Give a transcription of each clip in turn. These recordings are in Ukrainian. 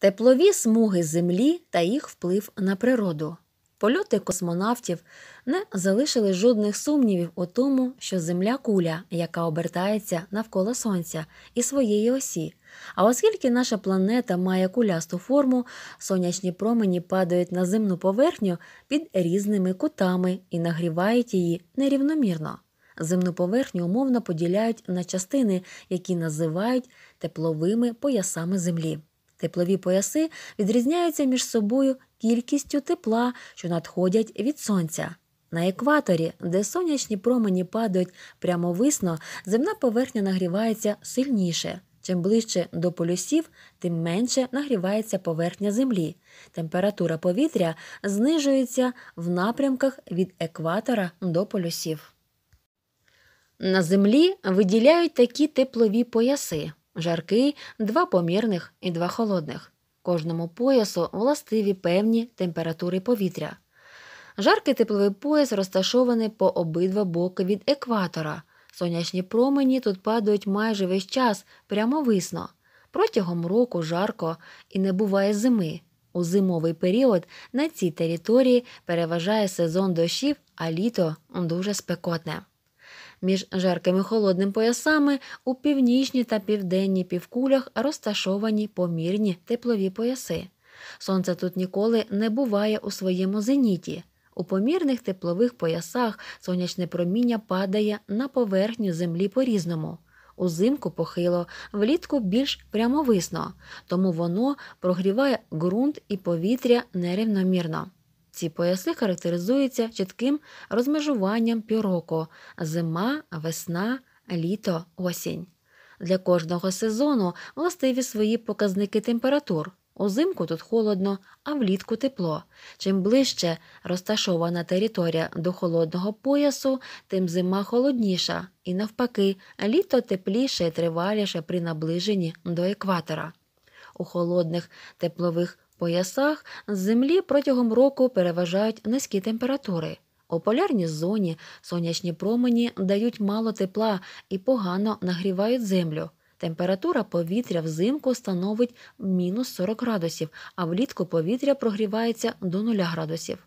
теплові смуги Землі та їх вплив на природу. Польоти космонавтів не залишили жодних сумнівів у тому, що Земля куля, яка обертається навколо Сонця і своєї осі. А оскільки наша планета має кулясту форму, сонячні промені падають на земну поверхню під різними кутами і нагрівають її нерівномірно. Земну поверхню умовно поділяють на частини, які називають тепловими поясами Землі. Теплові пояси відрізняються між собою кількістю тепла, що надходять від сонця. На екваторі, де сонячні промені падають прямовисно, земна поверхня нагрівається сильніше. Чим ближче до полюсів, тим менше нагрівається поверхня землі. Температура повітря знижується в напрямках від екватора до полюсів. На землі виділяють такі теплові пояси жаркий, два помірних і два холодних. Кожному поясу властиві певні температури повітря. Жаркий тепловий пояс розташований по обидва боки від екватора. Сонячні промені тут падають майже весь час прямовисно. Протягом року жарко і не буває зими. У зимовий період на цій території переважає сезон дощів, а літо дуже спекотне. Між жаркими холодним поясами у північній та південній півкулях розташовані помірні теплові пояси. Сонце тут ніколи не буває у своєму зеніті. У помірних теплових поясах сонячне проміння падає на поверхню землі по різному. Узимку похило, влітку більш прямовисно, тому воно прогріває ґрунт і повітря нерівномірно. Ці пояси характеризуються чітким розмежуванням піроку зима, весна, літо, осінь. Для кожного сезону властиві свої показники температур. Узимку тут холодно, а влітку тепло. Чим ближче розташована територія до холодного поясу, тим зима холодніша, і навпаки, літо тепліше і триваліше при наближенні до екватора. У холодних теплових поясах з землі протягом року переважають низькі температури. У полярній зоні сонячні промені дають мало тепла і погано нагрівають землю. Температура повітря взимку становить мінус 40 градусів, а влітку повітря прогрівається до 0 градусів.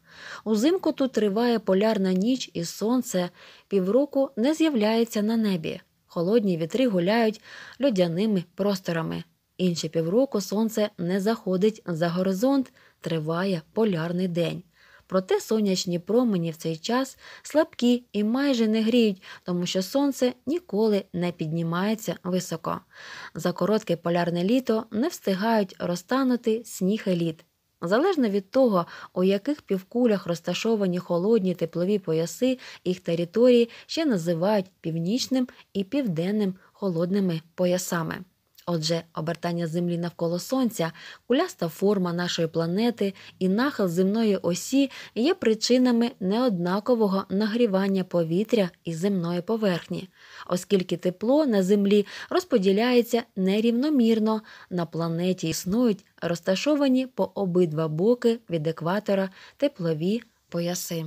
Узимку тут триває полярна ніч і сонце півроку не з'являється на небі. Холодні вітри гуляють льодяними просторами. Інші півроку сонце не заходить за горизонт, триває полярний день. Проте сонячні промені в цей час слабкі і майже не гріють, тому що сонце ніколи не піднімається високо. За коротке полярне літо не встигають розтанути сніг і лід. Залежно від того, у яких півкулях розташовані холодні теплові пояси, їх території ще називають північним і південним холодними поясами. Отже, обертання Землі навколо Сонця, куляста форма нашої планети і нахил земної осі є причинами неоднакового нагрівання повітря і земної поверхні, оскільки тепло на землі розподіляється нерівномірно, на планеті існують розташовані по обидва боки від екватора теплові пояси.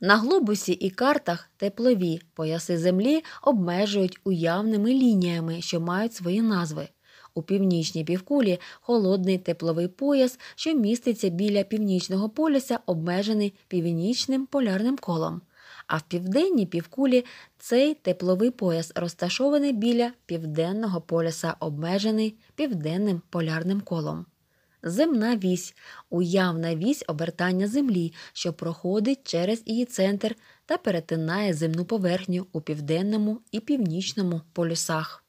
На глобусі і картах теплові пояси землі обмежують уявними лініями, що мають свої назви. У північній півкулі холодний тепловий пояс, що міститься біля північного полюса, обмежений північним полярним колом. А в південній півкулі цей тепловий пояс розташований біля південного полюса, обмежений південним полярним колом. Земна вісь уявна вісь обертання землі, що проходить через її центр та перетинає земну поверхню у південному і північному полюсах.